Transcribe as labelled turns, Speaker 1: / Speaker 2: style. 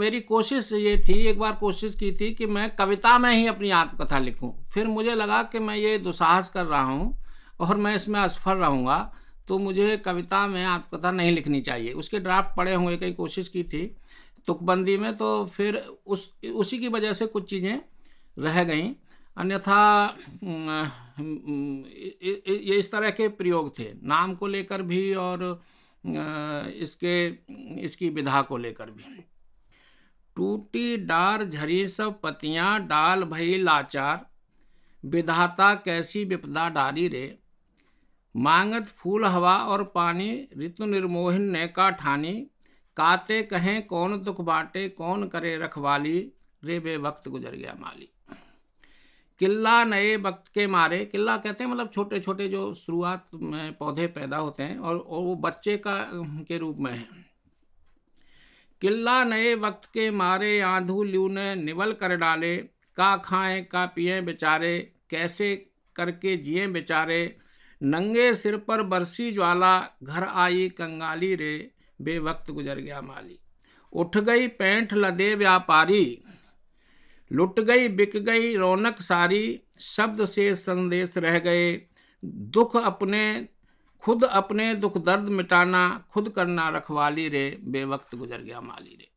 Speaker 1: मेरी कोशिश ये थी एक बार कोशिश की थी कि मैं कविता में ही अपनी आत्मकथा लिखूं फिर मुझे लगा कि मैं ये दुसाहस कर रहा हूँ और मैं इसमें असफल रहूँगा तो मुझे कविता में आत्मकथा नहीं लिखनी चाहिए उसके ड्राफ्ट पड़े हुए कहीं कोशिश की थी तुकबंदी में तो फिर उस उसी की वजह से कुछ चीज़ें रह गई अन्यथा ये इस तरह के प्रयोग थे नाम को लेकर भी और इसके इसकी विधा को लेकर भी टूटी डार झरी सब पतियाँ डाल भई लाचार विधाता कैसी विपदा डारी रे मांगत फूल हवा और पानी ऋतु निर्मोहिन ने का ठानी काते कहें कौन दुख बाटे कौन करे रखवाली रे बे वक्त गुजर गया माली किला नए वक्त के मारे किला कहते हैं मतलब छोटे छोटे जो शुरुआत में पौधे पैदा होते हैं और, और वो बच्चे का के रूप में है किल्ला नए वक्त के मारे आंधू ल्यू ने निवल कर डाले का खाएं का पिए बेचारे कैसे करके जिए बेचारे नंगे सिर पर बरसी ज्वाला घर आई कंगाली रे बे वक्त गुजर गया माली उठ गई पैंठ लदे व्यापारी लुट गई बिक गई रौनक सारी शब्द से संदेश रह गए दुख अपने खुद अपने दुख दर्द मिटाना खुद करना रखवाली रे बेवक्त गुजर गया माली रे